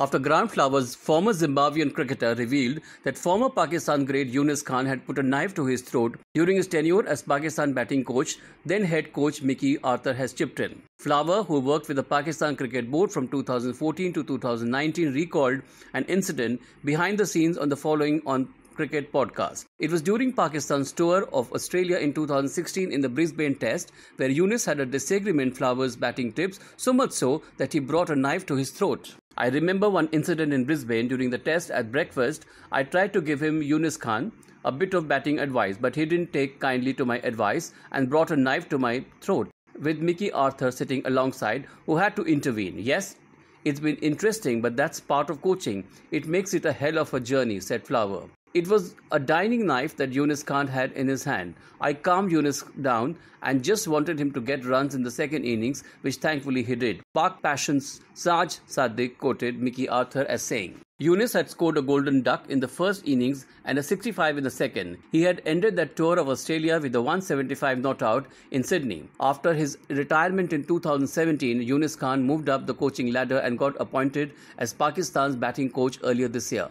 After Grant Flowers, former Zimbabwean cricketer, revealed that former Pakistan great Yunus Khan had put a knife to his throat during his tenure as Pakistan batting coach, then head coach Mickey Arthur has chipped in. Flower, who worked with the Pakistan Cricket Board from 2014 to 2019, recalled an incident behind the scenes on the following on Cricket podcast. It was during Pakistan's tour of Australia in 2016 in the Brisbane Test, where Yunus had a disagreement Flowers' batting tips, so much so that he brought a knife to his throat. I remember one incident in Brisbane during the test at breakfast. I tried to give him Yunus Khan a bit of batting advice, but he didn't take kindly to my advice and brought a knife to my throat, with Mickey Arthur sitting alongside, who had to intervene. Yes, it's been interesting, but that's part of coaching. It makes it a hell of a journey, said Flower. It was a dining knife that Yunus Khan had in his hand. I calmed Yunus down and just wanted him to get runs in the second innings, which thankfully he did. Park Passion's Saj Sadiq quoted Mickey Arthur as saying, Yunus had scored a golden duck in the first innings and a 65 in the second. He had ended that tour of Australia with a 175 not out in Sydney. After his retirement in 2017, Yunus Khan moved up the coaching ladder and got appointed as Pakistan's batting coach earlier this year.